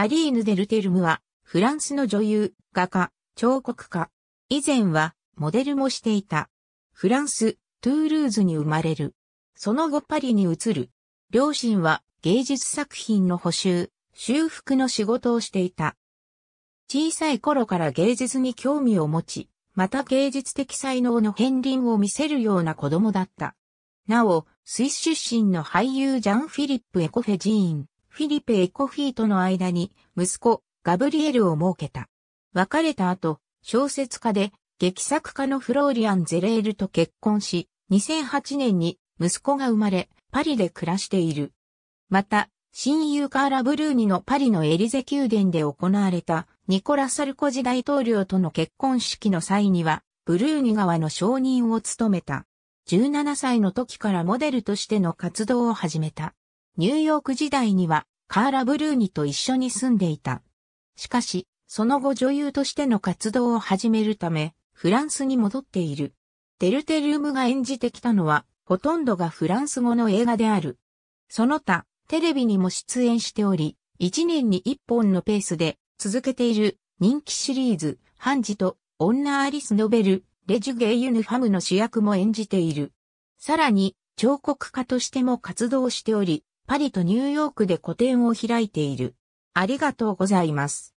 マリーヌ・デルテルムは、フランスの女優、画家、彫刻家。以前は、モデルもしていた。フランス、トゥールーズに生まれる。その後パリに移る。両親は芸術作品の補修、修復の仕事をしていた。小さい頃から芸術に興味を持ち、また芸術的才能の片鱗を見せるような子供だった。なお、スイス出身の俳優ジャン・フィリップ・エコフェジーン、フィリペ・エコフィーとの間に息子、ガブリエルを設けた。別れた後、小説家で劇作家のフローリアン・ゼレールと結婚し、2008年に息子が生まれ、パリで暮らしている。また、親友カーラ・ブルーニのパリのエリゼ宮殿で行われたニコラ・サルコジ大統領との結婚式の際には、ブルーニ側の承認を務めた。17歳の時からモデルとしての活動を始めた。ニューヨーク時代にはカーラ・ブルーニと一緒に住んでいた。しかし、その後女優としての活動を始めるため、フランスに戻っている。テルテルームが演じてきたのは、ほとんどがフランス語の映画である。その他、テレビにも出演しており、1年に1本のペースで続けている人気シリーズ、ハンジと女アリスノベル、レジュゲイユヌファムの主役も演じている。さらに、彫刻家としても活動しており、パリとニューヨークで個展を開いている。ありがとうございます。